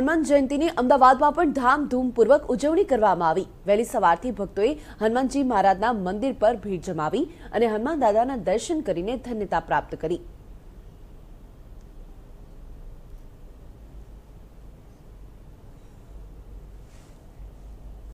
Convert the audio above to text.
હનુમાન જયંતિની અમદાવાદમાં પણ ધામધૂમપૂર્વક ઉજવણી કરવામાં આવી વહેલી સવારથી ભક્તોએ હનુમાનજી મહારાજના મંદિર પર ભીડ જમાવી અને હનુમાન દાદાના દર્શન કરીને ધન્યતા પ્રાપ્ત કરી